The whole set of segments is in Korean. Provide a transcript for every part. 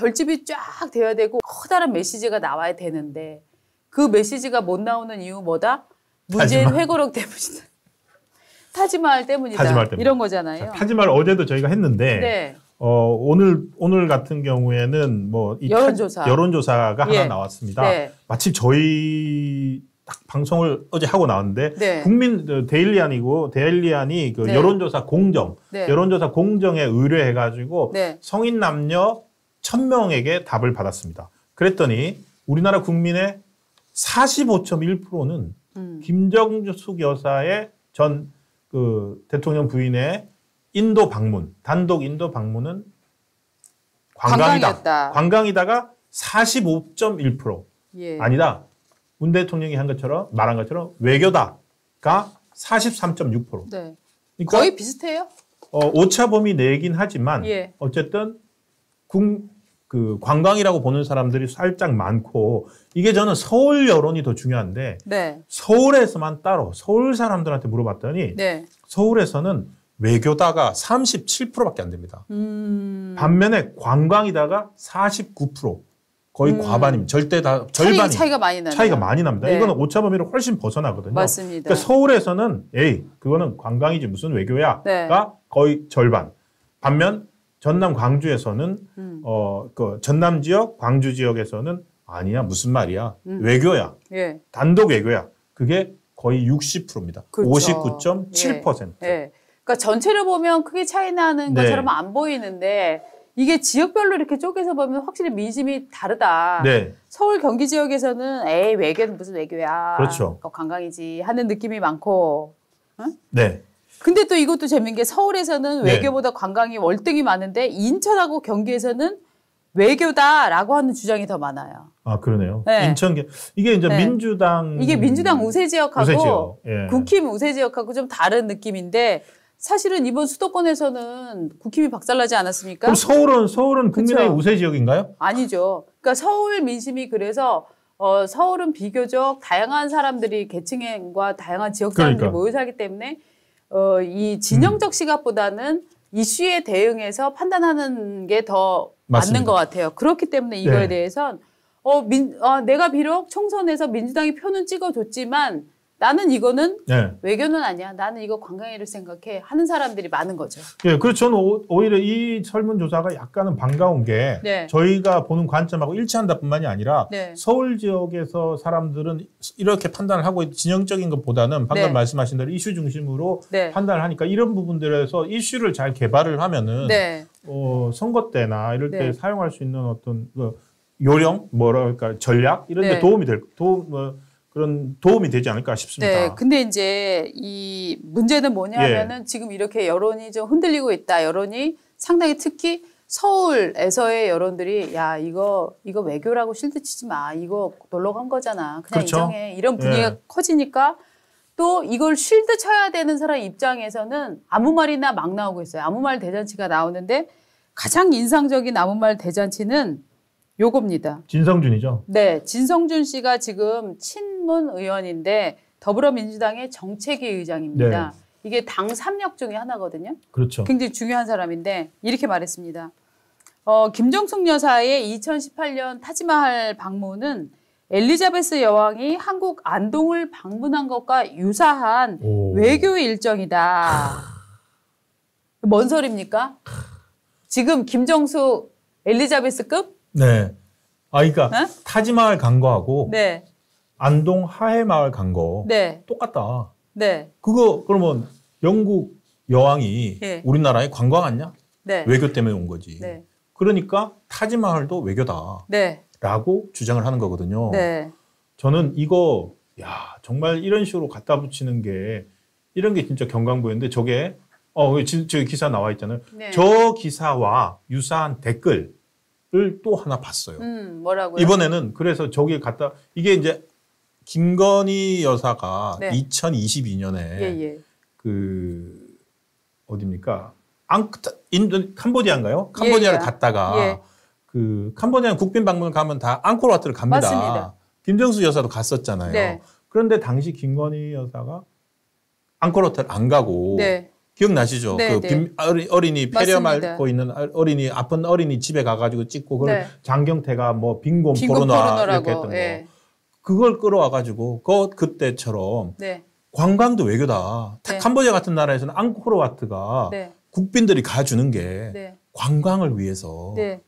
결집이 쫙 돼야 되고 커다란 메시지가 나와야 되는데 그 메시지가 못 나오는 이유 뭐다? 문재인 회고록 때문이다. 타지마할 때문이다. 타지마할 때문에. 이런 거잖아요. 타지마를 어제도 저희가 했는데 네. 어, 오늘 오늘 같은 경우에는 뭐 여론조사 여론조사가 하나 예. 나왔습니다. 네. 마침 저희 방송을 어제 하고 나왔는데 네. 국민 어, 데일리안이고 데일리안이 그 네. 여론조사 공정 네. 여론조사 공정에 의뢰해가지고 네. 성인 남녀 1000명에게 답을 받았습니다. 그랬더니 우리나라 국민의 45.1%는 음. 김정숙 여사의 전 그 대통령 부인의 인도 방문, 단독 인도 방문은 관광이다. 관광이다다가45.1% 예. 아니다. 문 대통령이 한 것처럼 말한 것처럼 외교다가 43.6%. 네. 그러니까 거의 비슷해요. 어, 오차범위 내긴 하지만 예. 어쨌든 그 관광이라고 보는 사람들이 살짝 많고 이게 저는 서울 여론이 더 중요한데 네. 서울에서만 따로 서울 사람들한테 물어봤더니 네. 서울에서는 외교다가 37%밖에 안 됩니다. 음... 반면에 관광이다가 49% 거의 음... 과반입니다. 절대 다 절반 차이가 많이 나 차이가 많이 납니다. 네. 이거는 오차 범위를 훨씬 벗어나거든요. 맞습니다. 그러니까 서울에서는 에이 그거는 관광이지 무슨 외교야가 네. 거의 절반. 반면 전남 광주에서는 음. 어그 전남 지역, 광주 지역에서는 아니야 무슨 말이야 음. 외교야 예. 단독 외교야 그게 거의 60%입니다. 그렇죠. 59.7%. 예. 예. 그러니까 전체를 보면 크게 차이 나는 네. 것처럼 안 보이는데 이게 지역별로 이렇게 쪼개서 보면 확실히 민심이 다르다. 네. 서울 경기 지역에서는 에이 외교는 무슨 외교야. 그렇죠. 뭐 관광이지 하는 느낌이 많고. 응? 네. 근데 또 이것도 재밌는 게 서울에서는 네. 외교보다 관광이 월등히 많은데 인천하고 경기에서는 외교다라고 하는 주장이 더 많아요. 아 그러네요. 네. 인천 이게 이제 네. 민주당 이게 민주당 우세 지역하고 예. 국힘 우세 지역하고 좀 다른 느낌인데 사실은 이번 수도권에서는 국힘이 박살나지 않았습니까? 그럼 서울은 서울은 국민의 우세 지역인가요? 아니죠. 그러니까 서울 민심이 그래서 어, 서울은 비교적 다양한 사람들이 계층과 다양한 지역 사람들이 그러니까. 모여 살기 때문에 어, 이 진영적 음. 시각보다는 이슈에 대응해서 판단하는 게 더 맞는 것 같아요. 그렇기 때문에 이거에 네. 대해선 어, 민, 어, 내가 비록 총선에서 민주당이 표는 찍어줬지만 나는 이거는 네. 외교는 아니야. 나는 이거 관광이를 생각해 하는 사람들이 많은 거죠. 예, 그래서 저는 오, 히려이 설문조사가 약간은 반가운 게 네. 저희가 보는 관점하고 일치한다뿐만이 아니라 네. 서울 지역에서 사람들은 이렇게 판단을 하고 진영적인 것보다는 방금 네. 말씀하신 대로 이슈 중심으로 네. 판단을 하니까 이런 부분들에서 이슈를 잘 개발을 하면은 네. 어, 선거 때나 이럴 때 사용할 수 있는 어떤 그 요령 뭐랄까 전략 이런 데 도움이 될 도움 뭐, 그런 도움이 되지 않을까 싶습니다. 네. 근데 이제 이 문제는 뭐냐면은 예. 지금 이렇게 여론이 좀 흔들리고 있다. 여론이 상당히 특히 서울에서의 여론들이 야 이거 이거 외교라고 실드 치지 마 이거 놀러 간 거잖아 그냥 그렇죠? 인정해 이런 분위기가 예. 커지니까 또 이걸 실드 쳐야 되는 사람 입장에서는 아무 말이나 막 나오고 있어요 아무 말 대잔치가 나오는데 가장 인상적인 아무 말 대잔치는 요겁니다 진성준이죠 네 진성준 씨가 지금 친 한문 의원인데 더불어민주당의 정책위 의장입니다. 네. 이게 당 삼력 중의 하나거든요. 그렇죠. 굉장히 중요한 사람인데 이렇게 말했습니다. 어, 김정숙 여사의 2018년 타지마할 방문은 엘리자베스 여왕이 한국 안동을 방문한 것과 유사한 오. 외교 일정이다. 뭔 소리입니까? 지금 김정숙 엘리자베스급? 네. 아, 그러니까 어? 타지마할 간 거하고 네. 안동 하회마을 간거 네. 똑같다. 네. 그거 그러면 영국 여왕이 네. 우리나라에 관광 왔냐? 네. 외교 때문에 온 거지. 네. 그러니까 타지마을도 외교다. 네. 라고 주장을 하는 거거든요. 네. 저는 이거 야 정말 이런 식으로 갖다 붙이는 게 이런 게 진짜 경강부였는데 저게 어지 그 기사 나와 있잖아요. 네. 저 기사와 유사한 댓글을 또 하나 봤어요. 음, 뭐라고요? 이번에는 그래서 저기 갔다 이게 이제 김건희 여사가 네. 2022년에 예, 예. 그 어디입니까? 앙 인도 캄보디아인가요? 캄보디아를 예, 예. 갔다가 예. 그 캄보디아 국빈 방문 을 가면 다 앙코르와트를 갑니다. 맞습니다. 김정수 여사도 갔었잖아요. 네. 그런데 당시 김건희 여사가 앙코르와트를 안 가고 네. 기억나시죠? 네, 그 빈, 네. 어린이 폐렴 앓고 있는 아, 어린이 아픈 어린이 집에 가가지고 찍고 그걸 네. 장경태가 뭐 빈곤 포르노 이렇게 했던 거. 예. 그걸 끌어와가지고 그 그때처럼 네. 관광도 외교다. 네. 캄보디아 같은 나라에서는 앙코르와트가 네. 국빈들이 가주는 게 네. 관광을 위해서 네.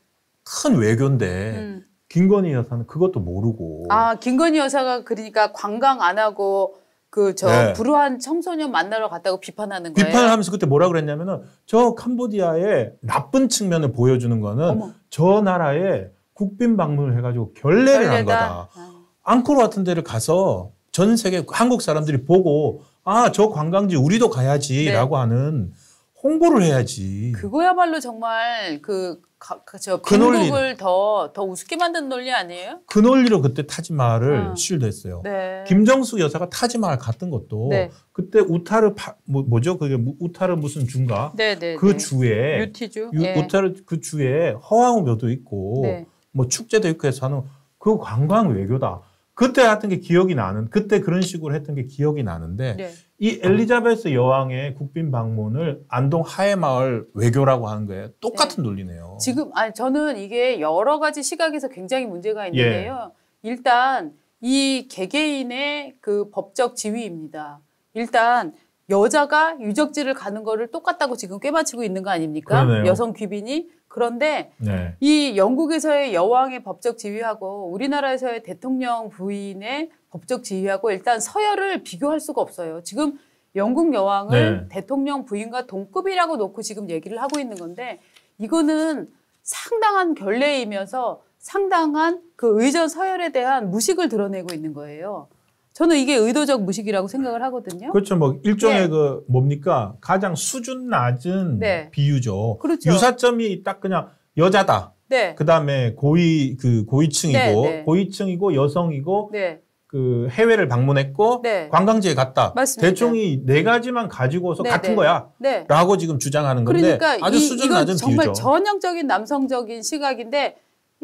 큰 외교인데 음. 김건희 여사는 그것도 모르고 아 김건희 여사가 그러니까 관광 안 하고 그저 네. 불우한 청소년 만나러 갔다고 비판하는 거예요. 비판을 하면서 그때 뭐라 그랬냐면은 저 캄보디아의 나쁜 측면을 보여주는 거는 어머. 저 나라에 국빈 방문을 해가지고 결례를 한 거다. 아. 앙코르 같은 데를 가서 전 세계 한국 사람들이 보고 아, 저 관광지 우리도 가야지라고 네. 하는 홍보를 해야지. 그거야말로 정말 그, 그 저, 그 논리를 더, 더 우습게 만든 논리 아니에요? 그 논리로 그때 타지마를 아. 실도했어요 네. 김정숙 여사가 타지마를 갔던 것도 네. 그때 우타르 파, 뭐, 죠 그게 우타르 무슨 주인가? 네, 네, 그 네. 주에. 유티주. 유, 예. 우타르 그 주에 허황우묘도 있고 네. 뭐 축제도 있고 해서 하는 그 관광 외교다. 그때 했던 게 기억이 나는 그때 그런 식으로 했던 게 기억이 나는데 네. 이 엘리자베스 여왕의 국빈 방문을 안동 하해마을 외교라고 하는 거예요. 똑같은 네. 논리네요. 지금 아 저는 이게 여러 가지 시각에서 굉장히 문제가 예. 있는데요. 예. 일단 이 개개인의 그 법적 지위입니다. 일단 여자가 유적지를 가는 거를 똑같다고 지금 꿰맞히고 있는 거 아닙니까? 그러네요. 여성 귀빈이. 그런데 네. 이 영국에서의 여왕의 법적 지위하고 우리나라에서의 대통령 부인의 법적 지위하고 일단 서열을 비교할 수가 없어요. 지금 영국 여왕을 네. 대통령 부인과 동급이라고 놓고 지금 얘기를 하고 있는 건데 이거는 상당한 결례이면서 상당한 그 의전 서열에 대한 무식을 드러내고 있는 거예요. 저는 이게 의도적 무식이라고 생각을 하거든요. 그렇죠. 뭐 일종의 네. 그 뭡니까 가장 수준 낮은 네. 비유죠. 그렇죠. 유사점이 딱 그냥 여자다. 네. 그다음에 고위 그 고위층이고 네, 네. 고위층이고 여성이고 네. 그 해외를 방문했고 네. 관광지에 갔다. 맞습니다. 대충 이 네 가지만 가지고서 네, 같은 네. 거야라고 지금 주장하는 건데 그러니까 아주 이, 수준 낮은 정말 비유죠. 정말 전형적인 남성적인 시각인데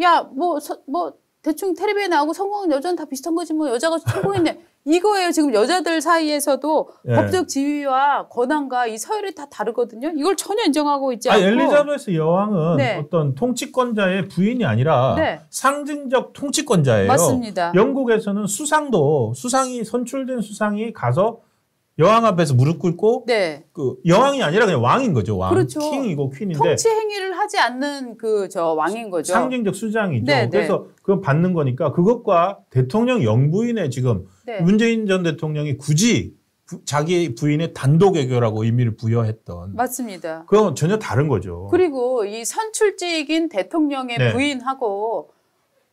야 뭐뭐 뭐, 뭐 대충 텔레비에 나오고 성공한 여자는 다 비슷한 거지 뭐 여자가 성고했네 이거예요 지금 여자들 사이에서도 예. 법적 지위와 권한과 이 서열이 다 다르거든요 이걸 전혀 인정하고 있지 않고 아, 엘리자베스 여왕은 네. 어떤 통치권자의 부인이 아니라 네. 상징적 통치권자예요 맞습니다 영국에서는 수상도 수상이 선출된 수상이 가서 여왕 앞에서 무릎 꿇고 네. 그 여왕이 아니라 그냥 왕인 거죠. 왕. 그렇죠. 킹이고 퀸인데 통치 행위를 하지 않는 그 저 왕인 거죠. 상징적 수장이죠. 네, 네. 그래서 네. 그건 받는 거니까 그것과 대통령 영부인의 지금 네. 문재인 전 대통령이 굳이 자기 부인의 단독 애교라고 의미를 부여했던 맞습니다. 그건 전혀 다른 거죠. 그리고 이 선출직인 대통령의 네. 부인하고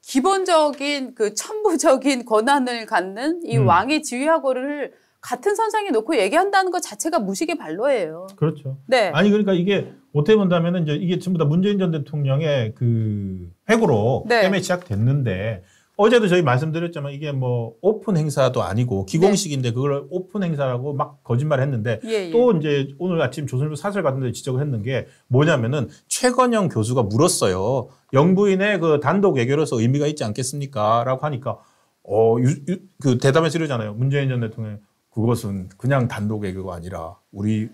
기본적인 그 천부적인 권한을 갖는 이 음. 왕의 지휘하고를 같은 선상에 놓고 얘기한다는 것 자체가 무식의 발로예요. 그렇죠. 네. 아니 그러니까 이게 어떻게 본다면은 이제 이게 전부 다 문재인 전 대통령의 그핵으로 네. 때문에 시작됐는데 어제도 저희 말씀드렸지만 이게 뭐 오픈 행사도 아니고 기공식인데 네. 그걸 오픈 행사라고 막 거짓말 을 했는데 예, 예. 또 이제 오늘 아침 조선일보 사설 같은 데 지적을 했는 게 뭐냐면은 최건영 교수가 물었어요. 영부인의 그 단독 외교로서 의미가 있지 않겠습니까? 라고 하니까 어, 유, 유, 그 대담에서 이잖아요 문재인 전 대통령. 그것은 그냥 단독 개교가 아니라 우리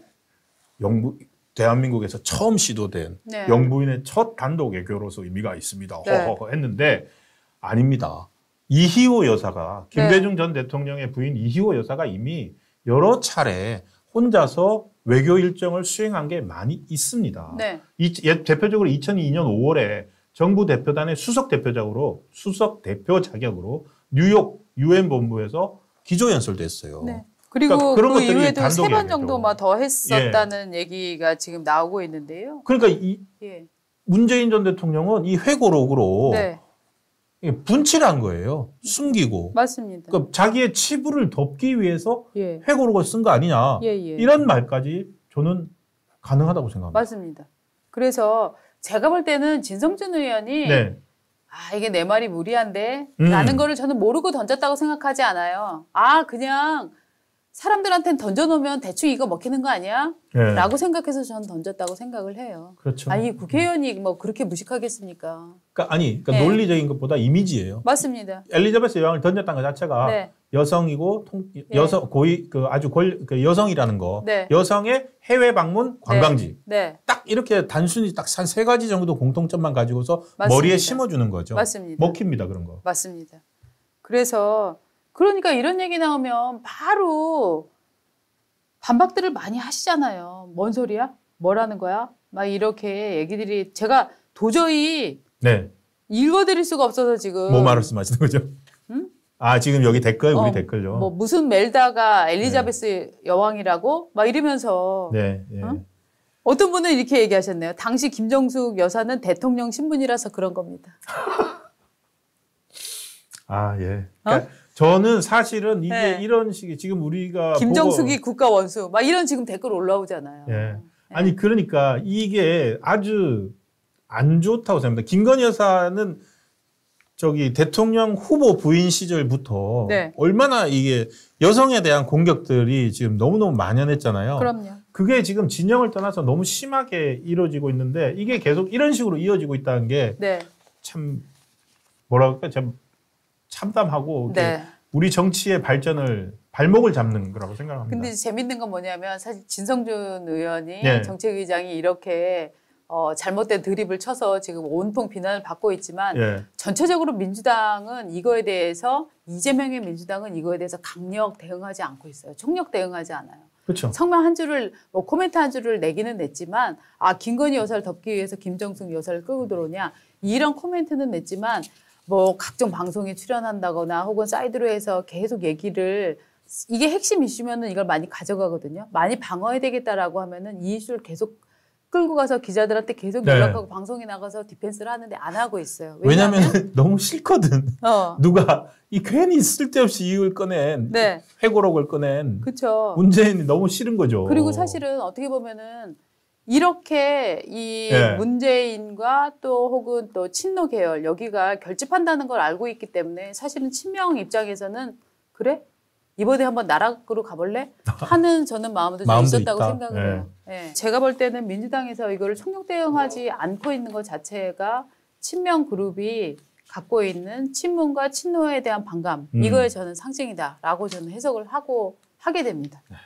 영부 대한민국에서 처음 시도된 네. 영부인의 첫 단독 애교로서 의미가 있습니다. 네. 허허 했는데 아닙니다. 이희호 여사가 네. 김대중 네. 전 대통령의 부인 이희호 여사가 이미 여러 차례 혼자서 외교 일정을 수행한 게 많이 있습니다. 네. 이, 대표적으로 2002년 5월에 정부 대표단의 수석 대표작으로 수석 대표 자격으로 뉴욕 유엔 본부에서 기조 연설도 했어요. 네. 그리고 그러니까 그 이후에도 세 번 정도만 뭐 더 했었다는 예. 얘기가 지금 나오고 있는데요. 그러니까 이 예. 문재인 전 대통령은 이 회고록으로 네. 예, 분칠한 거예요. 음. 숨기고. 맞습니다. 그러니까 자기의 치부를 덮기 위해서 예. 회고록을 쓴 거 아니냐. 예예. 예. 이런 말까지 저는 가능하다고 생각합니다. 맞습니다. 그래서 제가 볼 때는 진성준 의원이 네. 아, 이게 내 말이 무리한데? 음. 라는 거를 저는 모르고 던졌다고 생각하지 않아요. 아, 그냥 사람들한테 던져놓으면 대충 이거 먹히는 거 아니야? 네. 라고 생각해서 저는 던졌다고 생각을 해요. 그렇죠. 아니 음. 국회의원이 뭐 그렇게 무식하겠습니까? 그러니까 아니 그러니까 네. 논리적인 것보다 이미지예요. 맞습니다. 엘리자베스 여왕을 던졌다는 것 자체가 네. 여성이고 통, 예. 여성 고위 그 아주 권그 여성이라는 거, 네. 여성의 해외 방문 네. 관광지, 네. 딱 이렇게 단순히 딱한세 가지 정도 공통점만 가지고서 맞습니다. 머리에 심어주는 거죠. 맞습니다. 먹힙니다 그런 거. 맞습니다. 그래서 그러니까 이런 얘기 나오면 바로 반박들을 많이 하시잖아요. 뭔 소리야? 뭐라는 거야? 막 이렇게 얘기들이 제가 도저히 네. 읽어드릴 수가 없어서 지금 뭐 말씀하시는 거죠? 음? 아 지금 여기 댓글 우리 어, 댓글요. 뭐 무슨 멜다가 엘리자베스 네. 여왕이라고 막 이러면서 네, 네. 어? 어떤 분은 이렇게 얘기하셨네요. 당시 김정숙 여사는 대통령 신분이라서 그런 겁니다. 아 예. 어? 그러니까 어? 저는 사실은 이게 네. 이런 식의 지금 우리가 김정숙이 보고, 국가 원수 막 이런 지금 댓글 올라오잖아요. 예. 네. 아니 그러니까 이게 아주 안 좋다고 생각합니다. 김건희 여사는 저기 대통령 후보 부인 시절부터 네. 얼마나 이게 여성에 대한 공격들이 지금 너무너무 만연했잖아요. 그럼요. 그게 지금 진영을 떠나서 너무 심하게 이루어지고 있는데 이게 계속 이런 식으로 이어지고 있다는 게참 네. 뭐랄까 참 참담하고 네. 우리 정치의 발전을 발목을 잡는 거라고 생각합니다. 근데 재밌는 건 뭐냐면 사실 진성준 의원이 네. 정책의장이 이렇게 어, 잘못된 드립을 쳐서 지금 온통 비난을 받고 있지만 예. 전체적으로 민주당은 이거에 대해서 이재명의 민주당은 이거에 대해서 강력 대응하지 않고 있어요. 총력 대응하지 않아요. 그렇죠. 성명 한 줄을 뭐 코멘트 한 줄을 내기는 냈지만 아 김건희 여사를 덮기 위해서 김정숙 여사를 끄고 들어오냐 이런 코멘트는 냈지만 뭐 각종 방송에 출연한다거나 혹은 사이드로 해서 계속 얘기를 이게 핵심 이슈면은 이걸 많이 가져가거든요. 많이 방어해야 되겠다라고 하면은 이 이슈를 계속 끌고 가서 기자들한테 계속 네. 연락하고 네. 방송에 나가서 디펜스를 하는데 안 하고 있어요. 왜냐하면 너무 싫거든. 어. 누가 이 괜히 쓸데없이 이유를 꺼낸 네. 회고록을 꺼낸 그쵸. 문재인이 너무 싫은 거죠. 그리고 사실은 어떻게 보면은 이렇게 이 예. 문재인과 또 혹은 또 친노 계열 여기가 결집한다는 걸 알고 있기 때문에 사실은 친명 입장에서는 그래 이번에 한번 나락으로 가볼래 하는 저는 마음도 좀 있었다고 있다. 생각을 예. 해요. 예. 제가 볼 때는 민주당에서 이거를 총력 대응하지 않고 있는 것 자체가 친명 그룹이 갖고 있는 친문과 친노에 대한 반감 음. 이거에 저는 상징이다라고 저는 해석을 하고 하게 됩니다. 네.